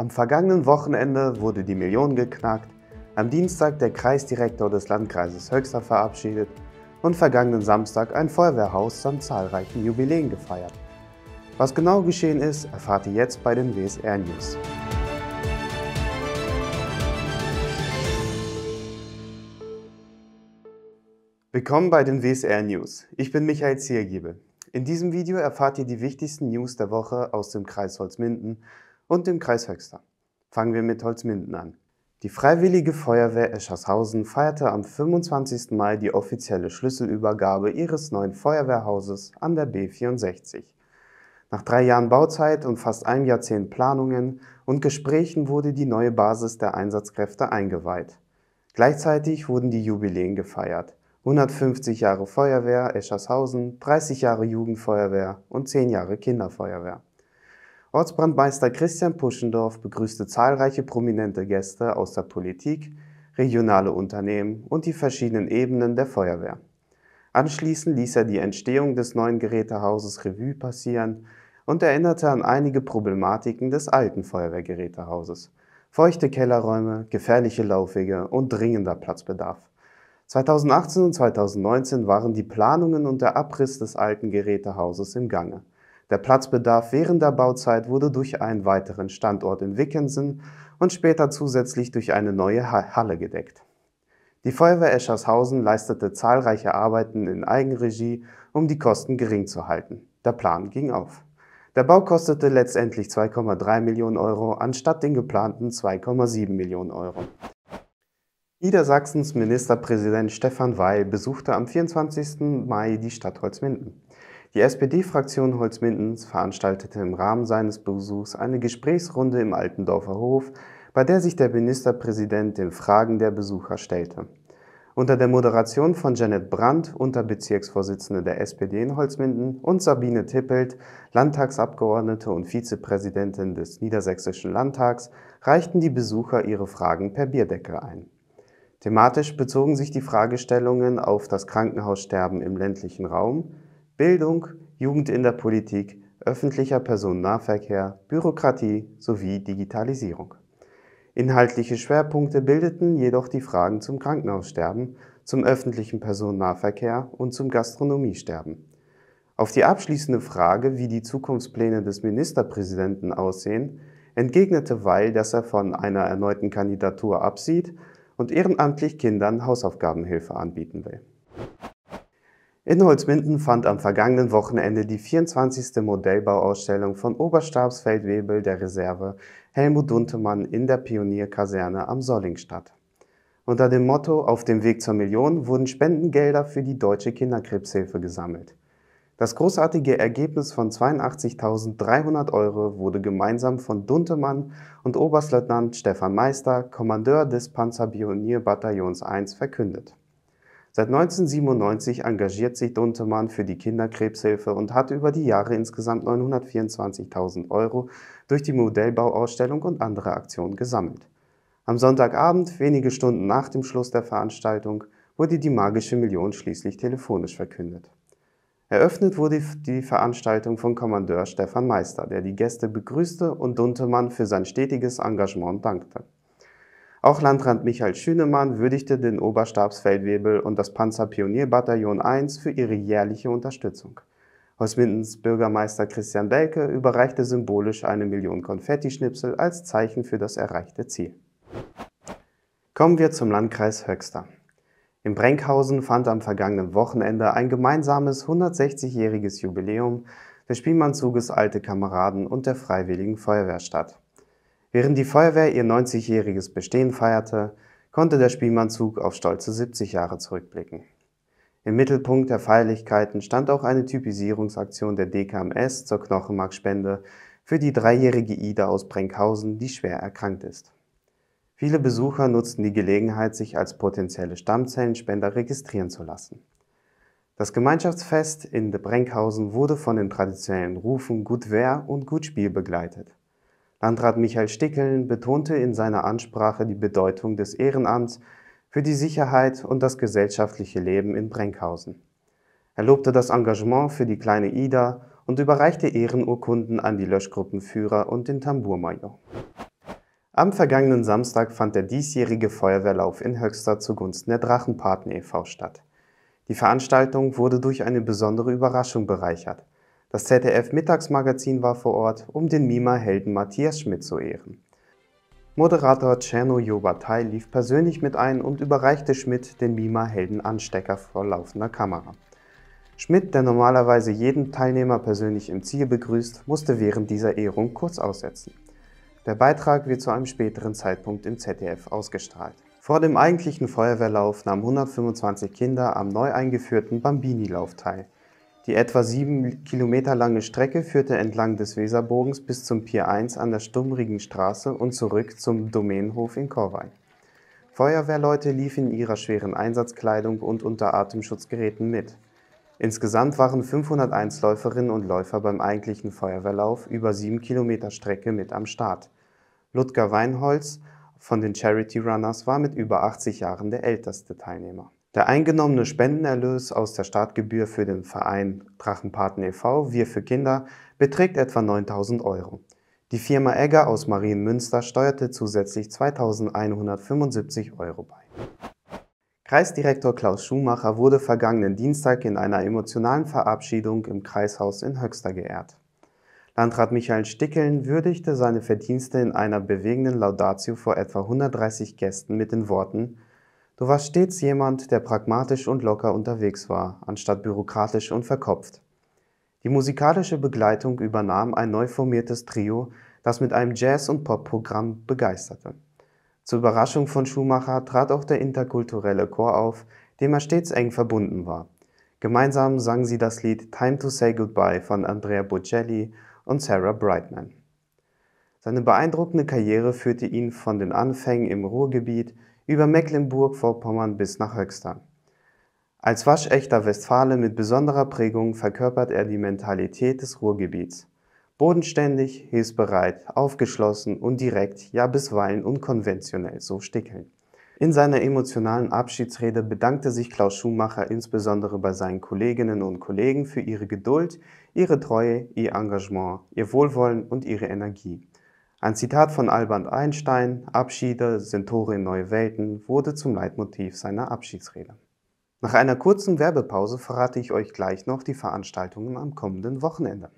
Am vergangenen Wochenende wurde die Million geknackt, am Dienstag der Kreisdirektor des Landkreises Höxter verabschiedet und vergangenen Samstag ein Feuerwehrhaus samt zahlreichen Jubiläen gefeiert. Was genau geschehen ist, erfahrt ihr jetzt bei den WSR News. Willkommen bei den WSR News. Ich bin Michael Ziergiebel. In diesem Video erfahrt ihr die wichtigsten News der Woche aus dem Kreis Holzminden und dem Kreis Höxter. Fangen wir mit Holzminden an. Die Freiwillige Feuerwehr Eschershausen feierte am 25. Mai die offizielle Schlüsselübergabe ihres neuen Feuerwehrhauses an der B64. Nach drei Jahren Bauzeit und fast einem Jahrzehnt Planungen und Gesprächen wurde die neue Basis der Einsatzkräfte eingeweiht. Gleichzeitig wurden die Jubiläen gefeiert. 150 Jahre Feuerwehr Eschershausen, 30 Jahre Jugendfeuerwehr und 10 Jahre Kinderfeuerwehr. Ortsbrandmeister Christian Puschendorf begrüßte zahlreiche prominente Gäste aus der Politik, regionale Unternehmen und die verschiedenen Ebenen der Feuerwehr. Anschließend ließ er die Entstehung des neuen Gerätehauses Revue passieren und erinnerte an einige Problematiken des alten Feuerwehrgerätehauses. Feuchte Kellerräume, gefährliche Laufwege und dringender Platzbedarf. 2018 und 2019 waren die Planungen und der Abriss des alten Gerätehauses im Gange. Der Platzbedarf während der Bauzeit wurde durch einen weiteren Standort in Wickensen und später zusätzlich durch eine neue Halle gedeckt. Die Feuerwehr Eschershausen leistete zahlreiche Arbeiten in Eigenregie, um die Kosten gering zu halten. Der Plan ging auf. Der Bau kostete letztendlich 2,3 Millionen Euro anstatt den geplanten 2,7 Millionen Euro. Niedersachsens Ministerpräsident Stefan Weil besuchte am 24. Mai die Stadt Holzminden. Die SPD-Fraktion Holzmindens veranstaltete im Rahmen seines Besuchs eine Gesprächsrunde im Altendorfer Hof, bei der sich der Ministerpräsident den Fragen der Besucher stellte. Unter der Moderation von Janet Brandt, Unterbezirksvorsitzende der SPD in Holzminden, und Sabine Tippelt, Landtagsabgeordnete und Vizepräsidentin des Niedersächsischen Landtags, reichten die Besucher ihre Fragen per Bierdeckel ein. Thematisch bezogen sich die Fragestellungen auf das Krankenhaussterben im ländlichen Raum, Bildung, Jugend in der Politik, öffentlicher Personennahverkehr, Bürokratie sowie Digitalisierung. Inhaltliche Schwerpunkte bildeten jedoch die Fragen zum Krankenhaussterben, zum öffentlichen Personennahverkehr und zum Gastronomiesterben. Auf die abschließende Frage, wie die Zukunftspläne des Ministerpräsidenten aussehen, entgegnete Weil, dass er von einer erneuten Kandidatur absieht und ehrenamtlich Kindern Hausaufgabenhilfe anbieten will. In Holzminden fand am vergangenen Wochenende die 24. Modellbauausstellung von Oberstabsfeldwebel der Reserve Helmut Duntemann in der Pionierkaserne am Solling statt. Unter dem Motto Auf dem Weg zur Million wurden Spendengelder für die Deutsche Kinderkrebshilfe gesammelt. Das großartige Ergebnis von 82.300 Euro wurde gemeinsam von Duntemann und Oberstleutnant Stefan Meister, Kommandeur des Panzerpionierbataillons 1, verkündet. Seit 1997 engagiert sich Duntemann für die Kinderkrebshilfe und hat über die Jahre insgesamt 924.000 Euro durch die Modellbauausstellung und andere Aktionen gesammelt. Am Sonntagabend, wenige Stunden nach dem Schluss der Veranstaltung, wurde die magische Million schließlich telefonisch verkündet. Eröffnet wurde die Veranstaltung von Kommandeur Stefan Meister, der die Gäste begrüßte und Duntemann für sein stetiges Engagement dankte. Auch Landrat Michael Schünemann würdigte den Oberstabsfeldwebel und das Panzerpionierbataillon 1 für ihre jährliche Unterstützung. Holzmindens Bürgermeister Christian Belke überreichte symbolisch eine Million Konfettischnipsel als Zeichen für das erreichte Ziel. Kommen wir zum Landkreis Höxter. In Brenkhausen fand am vergangenen Wochenende ein gemeinsames 160-jähriges Jubiläum des Spielmannzuges Alte Kameraden und der Freiwilligen Feuerwehr statt. Während die Feuerwehr ihr 90-jähriges Bestehen feierte, konnte der Spielmannzug auf stolze 70 Jahre zurückblicken. Im Mittelpunkt der Feierlichkeiten stand auch eine Typisierungsaktion der DKMS zur Knochenmarkspende für die dreijährige Ida aus Brenkhausen, die schwer erkrankt ist. Viele Besucher nutzten die Gelegenheit, sich als potenzielle Stammzellenspender registrieren zu lassen. Das Gemeinschaftsfest in De Brenkhausen wurde von den traditionellen Rufen Gut Wehr und Gut Spiel begleitet. Landrat Michael Stickeln betonte in seiner Ansprache die Bedeutung des Ehrenamts für die Sicherheit und das gesellschaftliche Leben in Brenkhausen. Er lobte das Engagement für die kleine Ida und überreichte Ehrenurkunden an die Löschgruppenführer und den Tambourmajor. Am vergangenen Samstag fand der diesjährige Feuerwehrlauf in Höxter zugunsten der Drachenpaten e.V. statt. Die Veranstaltung wurde durch eine besondere Überraschung bereichert – das ZDF-Mittagsmagazin war vor Ort, um den MiMa-Helden Matthias Schmidt zu ehren. Moderator Cerno Jobatai lief persönlich mit ein und überreichte Schmidt den MiMa-Helden-Anstecker vor laufender Kamera. Schmidt, der normalerweise jeden Teilnehmer persönlich im Ziel begrüßt, musste während dieser Ehrung kurz aussetzen. Der Beitrag wird zu einem späteren Zeitpunkt im ZDF ausgestrahlt. Vor dem eigentlichen Feuerwehrlauf nahmen 125 Kinder am neu eingeführten Bambini-Lauf teil. Die etwa sieben Kilometer lange Strecke führte entlang des Weserbogens bis zum Pier 1 an der Stummrigen Straße und zurück zum Domänenhof in Corvey. Feuerwehrleute liefen in ihrer schweren Einsatzkleidung und unter Atemschutzgeräten mit. Insgesamt waren 501 Läuferinnen und Läufer beim eigentlichen Feuerwehrlauf über sieben Kilometer Strecke mit am Start. Ludger Weinholz von den Charity Runners war mit über 80 Jahren der älteste Teilnehmer. Der eingenommene Spendenerlös aus der Startgebühr für den Verein Drachenpaten e.V. Wir für Kinder beträgt etwa 9000 Euro. Die Firma Egger aus Marienmünster steuerte zusätzlich 2175 Euro bei. Kreisdirektor Klaus Schumacher wurde vergangenen Dienstag in einer emotionalen Verabschiedung im Kreishaus in Höxter geehrt. Landrat Michael Stickeln würdigte seine Verdienste in einer bewegenden Laudatio vor etwa 130 Gästen mit den Worten Du warst stets jemand, der pragmatisch und locker unterwegs war, anstatt bürokratisch und verkopft. Die musikalische Begleitung übernahm ein neu formiertes Trio, das mit einem Jazz- und Popprogramm begeisterte. Zur Überraschung von Schumacher trat auch der interkulturelle Chor auf, dem er stets eng verbunden war. Gemeinsam sangen sie das Lied Time to Say Goodbye von Andrea Bocelli und Sarah Brightman. Seine beeindruckende Karriere führte ihn von den Anfängen im Ruhrgebiet über Mecklenburg-Vorpommern bis nach Höxter. Als waschechter Westfale mit besonderer Prägung verkörpert er die Mentalität des Ruhrgebiets. Bodenständig, hilfsbereit, aufgeschlossen und direkt, ja bisweilen unkonventionell, so Stickeln. In seiner emotionalen Abschiedsrede bedankte sich Klaus Schumacher insbesondere bei seinen Kolleginnen und Kollegen für ihre Geduld, ihre Treue, ihr Engagement, ihr Wohlwollen und ihre Energie. Ein Zitat von Albert Einstein, Abschiede sind Tore in neue Welten, wurde zum Leitmotiv seiner Abschiedsrede. Nach einer kurzen Werbepause verrate ich euch gleich noch die Veranstaltungen am kommenden Wochenende.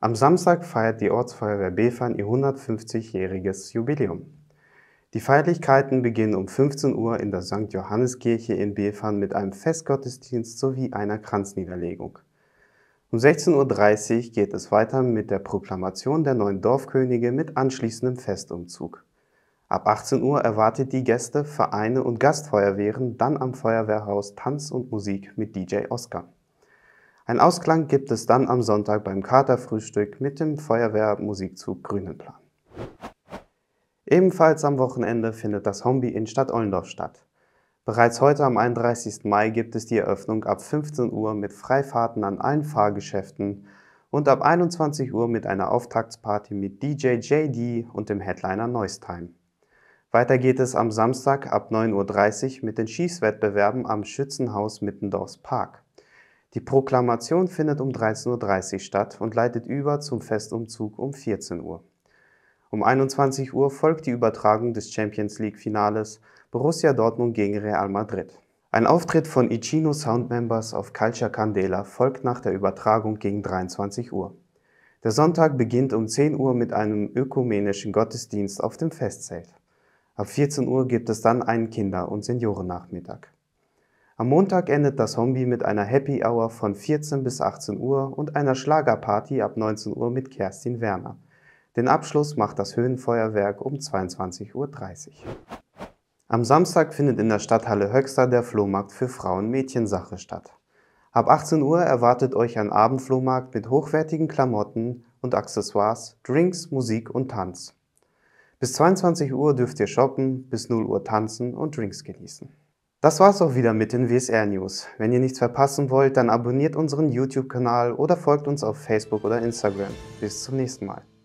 Am Samstag feiert die Ortsfeuerwehr Befern ihr 150-jähriges Jubiläum. Die Feierlichkeiten beginnen um 15 Uhr in der St. Johanneskirche in Befern mit einem Festgottesdienst sowie einer Kranzniederlegung. Um 16.30 Uhr geht es weiter mit der Proklamation der neuen Dorfkönige mit anschließendem Festumzug. Ab 18 Uhr erwartet die Gäste, Vereine und Gastfeuerwehren dann am Feuerwehrhaus Tanz und Musik mit DJ Oskar. Ein Ausklang gibt es dann am Sonntag beim Katerfrühstück mit dem Feuerwehrmusikzug Grünenplan. Ebenfalls am Wochenende findet das Hombi in Stadt Ollendorf statt. Bereits heute am 31. Mai gibt es die Eröffnung ab 15 Uhr mit Freifahrten an allen Fahrgeschäften und ab 21 Uhr mit einer Auftaktsparty mit DJ JD und dem Headliner Noistime. Weiter geht es am Samstag ab 9.30 Uhr mit den Schießwettbewerben am Schützenhaus Mittendorfs Park. Die Proklamation findet um 13.30 Uhr statt und leitet über zum Festumzug um 14 Uhr. Um 21 Uhr folgt die Übertragung des Champions League-Finales Borussia Dortmund gegen Real Madrid. Ein Auftritt von Ichino Soundmembers auf Calcia Candela folgt nach der Übertragung gegen 23 Uhr. Der Sonntag beginnt um 10 Uhr mit einem ökumenischen Gottesdienst auf dem Festzelt. Ab 14 Uhr gibt es dann einen Kinder- und Seniorennachmittag. Am Montag endet das Hombi mit einer Happy Hour von 14 bis 18 Uhr und einer Schlagerparty ab 19 Uhr mit Kerstin Werner. Den Abschluss macht das Höhenfeuerwerk um 22.30 Uhr. Am Samstag findet in der Stadthalle Höxter der Flohmarkt für Frauen-Mädchensache statt. Ab 18 Uhr erwartet euch ein Abendflohmarkt mit hochwertigen Klamotten und Accessoires, Drinks, Musik und Tanz. Bis 22 Uhr dürft ihr shoppen, bis 0 Uhr tanzen und Drinks genießen. Das war's auch wieder mit den WSR News. Wenn ihr nichts verpassen wollt, dann abonniert unseren YouTube-Kanal oder folgt uns auf Facebook oder Instagram. Bis zum nächsten Mal.